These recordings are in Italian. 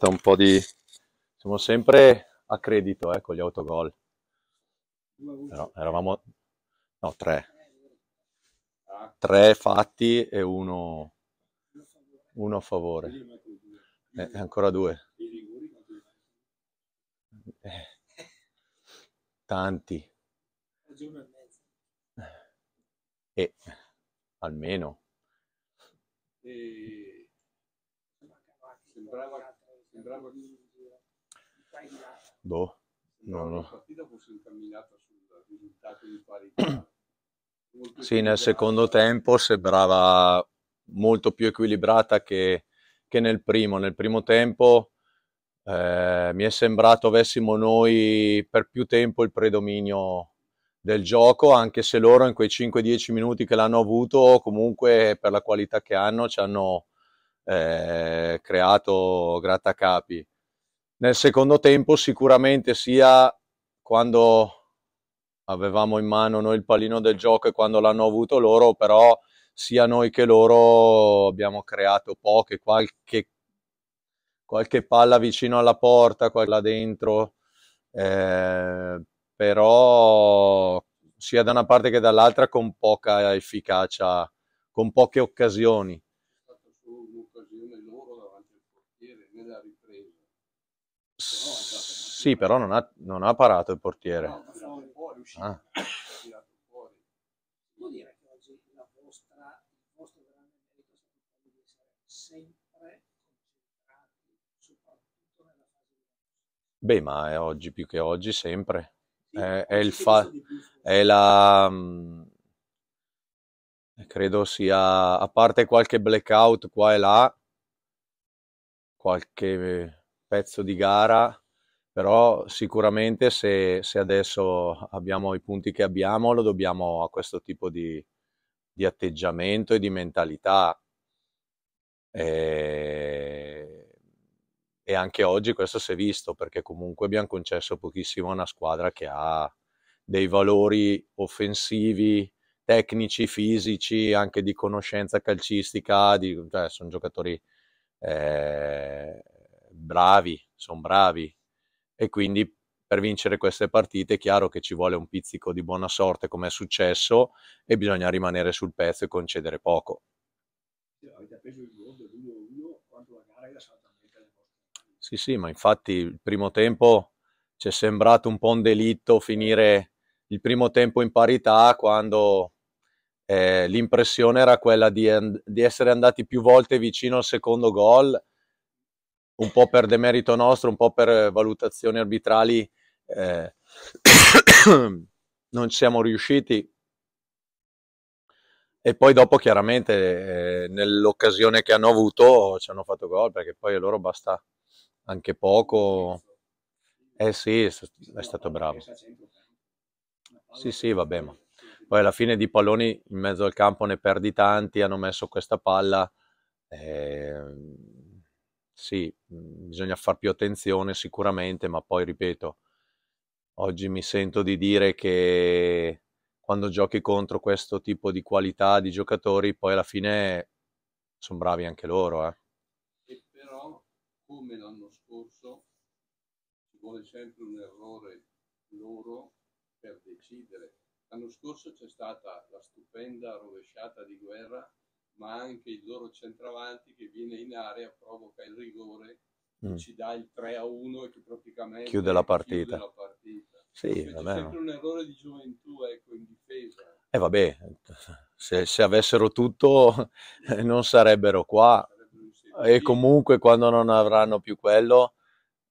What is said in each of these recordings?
porta un po' di... siamo sempre a credito eh, con gli autogol. Però eravamo... no, tre. Tre fatti e uno, uno a favore. Eh, e ancora due. Eh, tanti. Eh, e almeno. sembrava Boh, no, no. La partita fosse incamminata sul risultato di parità. Sì, nel secondo tempo sembrava molto più equilibrata che, che nel primo. Nel primo tempo eh, mi è sembrato avessimo noi per più tempo il predominio del gioco, anche se loro in quei 5-10 minuti che l'hanno avuto, comunque per la qualità che hanno, ci hanno eh, creato grattacapi. Nel secondo tempo sicuramente sia quando avevamo in mano noi il pallino del gioco e quando l'hanno avuto loro, però sia noi che loro abbiamo creato poche, qualche, qualche palla vicino alla porta, quella dentro, eh, però sia da una parte che dall'altra con poca efficacia, con poche occasioni. Sì, però non ha, non ha parato il portiere. No, fuori, fuori, uscito, ah. Vuol dire che oggi la vostra, il vostro grande merito è stato quello di essere sempre concentrati, soprattutto nella fase di Beh, ma è oggi più che oggi, sempre. Sì, è, è, il fa- è la mm, credo sia a parte qualche blackout qua e là qualche pezzo di gara, però sicuramente se, se adesso abbiamo i punti che abbiamo lo dobbiamo a questo tipo di, di atteggiamento e di mentalità. E... e, anche oggi questo si è visto perché comunque abbiamo concesso pochissimo a una squadra che ha dei valori offensivi, tecnici, fisici, anche di conoscenza calcistica, di... cioè, sono giocatori eh, bravi, sono bravi e quindi per vincere queste partite è chiaro che ci vuole un pizzico di buona sorte come è successo e bisogna rimanere sul pezzo e concedere poco. Sì, sì, ma infatti il primo tempo ci è sembrato un po' un delitto finire il primo tempo in parità quando eh, l'impressione era quella di, di, essere andati più volte vicino al secondo gol un po' per demerito nostro, un po' per eh, valutazioni arbitrali, eh, non siamo riusciti. E poi dopo chiaramente eh, nell'occasione che hanno avuto ci hanno fatto gol perché poi a loro basta anche poco. Eh sì, è stato bravo. Sì, sì, vabbè, ma poi alla fine di palloni in mezzo al campo ne perdi tanti, hanno messo questa palla. Eh, sì, mhmm, bisogna far più attenzione sicuramente, ma poi ripeto, oggi mi sento di dire che quando giochi contro questo tipo di qualità di giocatori, poi alla fine sono bravi anche loro. Eh. E però, come l'anno scorso, ci vuole sempre un errore loro per decidere. L'anno scorso c'è stata la stupenda rovesciata di guerra ma anche il loro centravanti che viene in area, provoca il rigore, mm. ci dà il 3 a 1 e che praticamente chiude la partita. Chiude la partita. Sì, cioè, vabbè, sempre un errore di gioventù ecco, in difesa. E eh, vabbè, se, se, avessero tutto non sarebbero qua e comunque quando non avranno più quello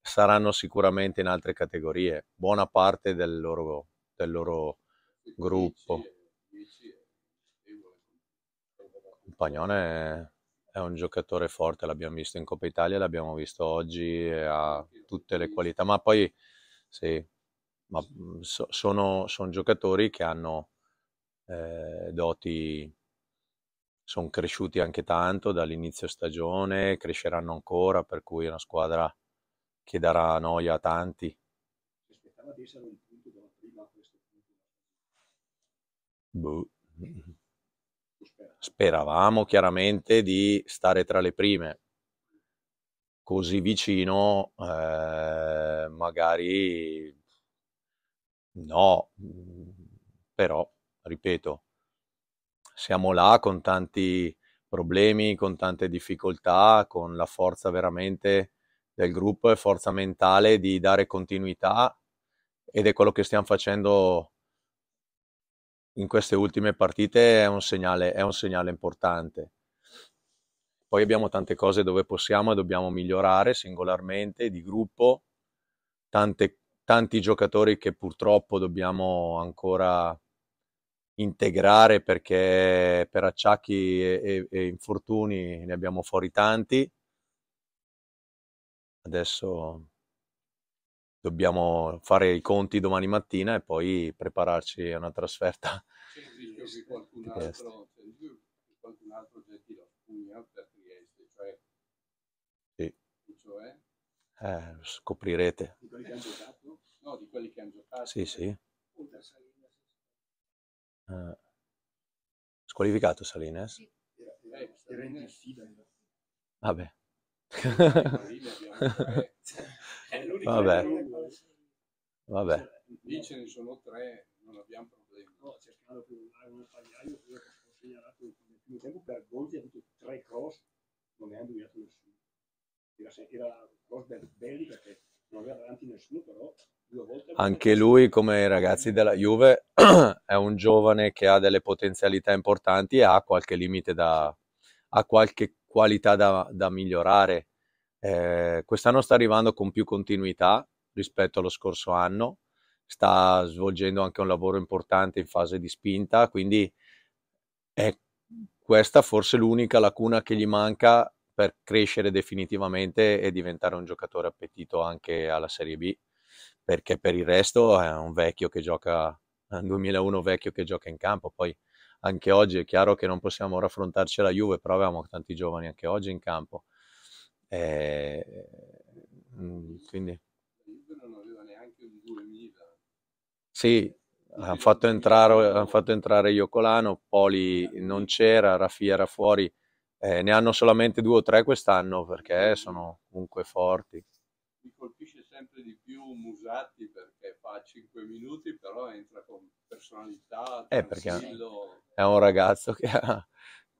saranno sicuramente in altre categorie, buona parte del loro, del loro gruppo. Pagnone è un giocatore forte, l'abbiamo visto in Coppa Italia, l'abbiamo visto oggi, ha tutte le qualità, ma poi sì, ma mm, sono, sono, giocatori che hanno eh, doti, sono cresciuti anche tanto dall'inizio stagione, cresceranno ancora, per cui è una squadra che darà noia a tanti. Boh. Speravamo chiaramente di stare tra le prime, così vicino eh, magari no, però ripeto, siamo là con tanti problemi, con tante difficoltà, con la forza veramente del gruppo e forza mentale di dare continuità ed è quello che stiamo facendo in queste ultime partite è un segnale, è un segnale importante. Poi abbiamo tante cose dove possiamo e dobbiamo migliorare singolarmente, di gruppo, tante, tanti giocatori che purtroppo dobbiamo ancora integrare perché per acciacchi e, e, e infortuni ne abbiamo fuori tanti. Adesso dobbiamo fare i conti domani mattina e poi prepararci a una trasferta. Sì, il Sì. Cioè eh? eh, scoprirete. Di quelli che hanno giocato? No, di quelli che hanno giocato. Sì, sì. Eh. Squalificato Salines? Sì. Eh, era in diffida. Vabbè. Eh. Vabbè. Vabbè. Cioè, lì ce ne sono tre, non abbiamo problemi. No, cercando più un lago, un pagliaio, quello che ho segnalato nel primo tempo per Gonzi ha avuto tre cross, non ne ha indovinato nessuno. Era, era cross belli perché non aveva davanti nessuno, però due volte... Anche lui, come i ragazzi della Juve, è un giovane che ha delle potenzialità importanti e ha qualche limite da... ha qualche qualità da, da migliorare. Eh, quest'anno sta arrivando con più continuità rispetto allo scorso anno, sta svolgendo anche un lavoro importante in fase di spinta, quindi è questa forse l'unica lacuna che gli manca per crescere definitivamente e diventare un giocatore appetito anche alla Serie B, perché per il resto è un vecchio che gioca, è un 2001 vecchio che gioca in campo, poi anche oggi è chiaro che non possiamo raffrontarci alla Juve, però avevamo tanti giovani anche oggi in campo. E... Eh, mm, quindi 2000. Sì, hanno fatto, entrare, hanno fatto entrare Iocolano, Poli non c'era, Raffia era fuori, eh, ne hanno solamente due o tre quest'anno perché sono comunque forti. Mi colpisce sempre di più Musatti perché fa 5 minuti però entra con personalità, eh, è un ragazzo che, ha,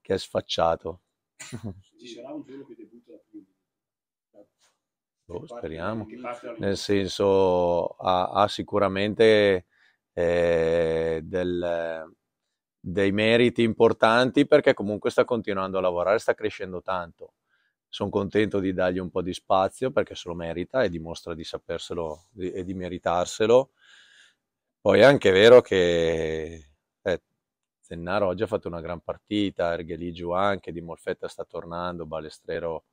che è sfacciato. Ci sarà un giorno che debutta Boh, speriamo. Nel senso, ha, ha sicuramente eh, del, dei meriti importanti perché comunque sta continuando a lavorare, sta crescendo tanto. Sono contento di dargli un po' di spazio perché se lo merita e dimostra di saperselo e di meritarselo. Poi è anche vero che eh, Zennaro oggi ha fatto una gran partita, Ergheligiu anche, Di Molfetta sta tornando, Balestrero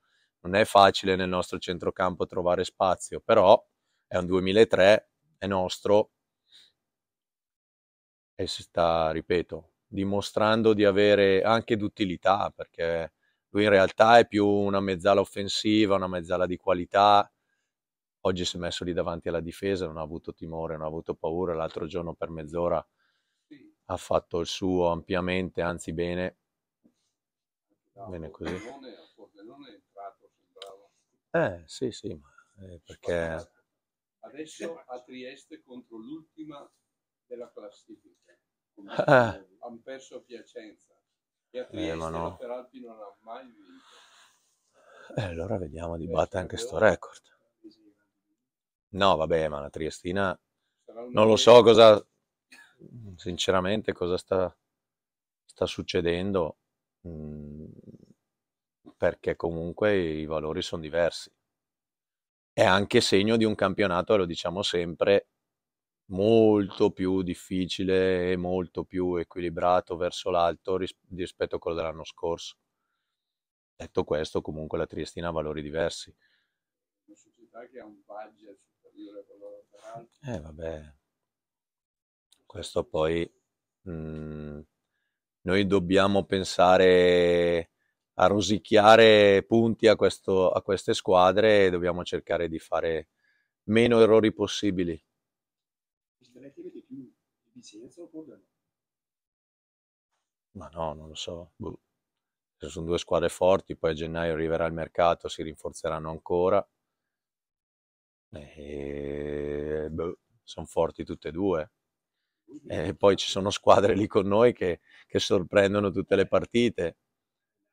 non è facile nel nostro centrocampo trovare spazio, però è un 2003, è nostro e si sta, ripeto, dimostrando di avere anche d'utilità perché lui in realtà è più una mezzala offensiva, una mezzala di qualità. Oggi si è messo lì davanti alla difesa, non ha avuto timore, non ha avuto paura. L'altro giorno per mezz'ora ha fatto il suo ampiamente, anzi bene. Bene così. Eh, sì, sì, ma, eh, perché... Adesso a Trieste contro l'ultima della classifica. Eh. Hanno perso a Piacenza. E a Trieste eh, ma no. Peralpi non ha mai vinto. Eh, allora vediamo di battere anche sto record. No, vabbè, ma la Triestina... Non lo so cosa... Sinceramente cosa sta, sta succedendo. Mm perché comunque i valori sono diversi. È anche segno di un campionato, lo diciamo sempre, molto più difficile e molto più equilibrato verso l'alto ris- rispetto a quello dell'anno scorso. Detto questo, comunque la Triestina ha valori diversi. Una società che ha un budget superiore a quello dell'altro. Eh vabbè, questo poi mh, mm, noi dobbiamo pensare a rosicchiare punti a, questo, a queste squadre e dobbiamo cercare di fare meno errori possibili. Ma no, non lo so. Ci boh. sono due squadre forti, poi a gennaio arriverà il mercato, si rinforzeranno ancora. E... Boh, sono forti tutte e due. E poi ci sono squadre lì con noi che, che sorprendono tutte le partite.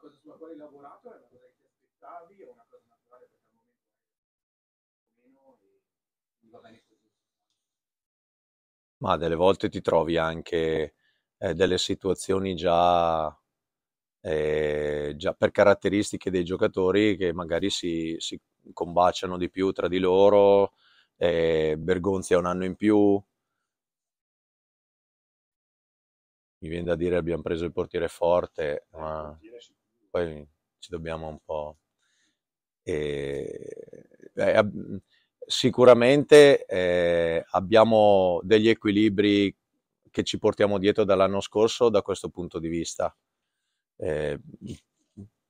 cosa sulla quale hai lavorato, è una cosa che ti aspettavi, è una cosa naturale perché al momento è meno e va bene così. Ma delle volte ti trovi anche eh, delle situazioni già, eh, già, per caratteristiche dei giocatori che magari si, si combaciano di più tra di loro, eh, Bergonzi ha un anno in più, mi viene da dire abbiamo preso il portiere forte eh, ma poi ci dobbiamo un po'... E, eh, eh sicuramente eh, abbiamo degli equilibri che ci portiamo dietro dall'anno scorso da questo punto di vista. Eh,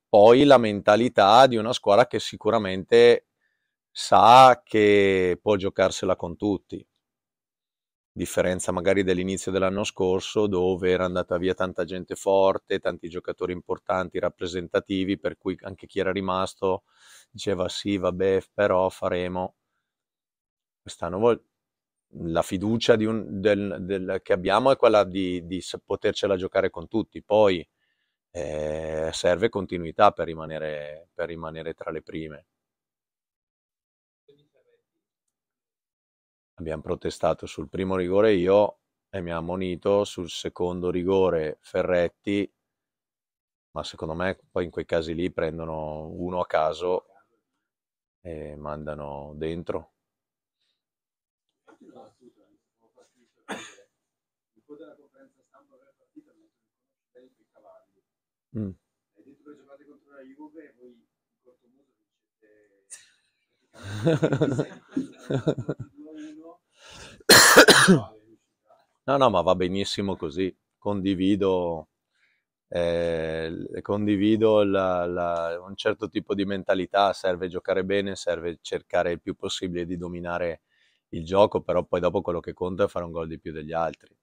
poi la mentalità di una squadra che sicuramente sa che può giocarsela con tutti differenza magari dell'inizio dell'anno scorso dove era andata via tanta gente forte, tanti giocatori importanti, rappresentativi, per cui anche chi era rimasto diceva sì, vabbè, però faremo. Quest'anno la fiducia un, del, del, che abbiamo è quella di, di potercela giocare con tutti, poi eh, serve continuità per rimanere, per rimanere tra le prime. abbiamo protestato sul primo rigore io e mi ha ammonito sul secondo rigore Ferretti, ma secondo me poi in quei casi lì prendono uno a caso e mandano dentro. Mm. Hai detto che giocate contro la Juve e voi in corto muso vincete No, no, ma va benissimo così. Condivido, eh, condivido la, la, un certo tipo di mentalità, serve giocare bene, serve cercare il più possibile di dominare il gioco, però poi dopo quello che conta è fare un gol di più degli altri.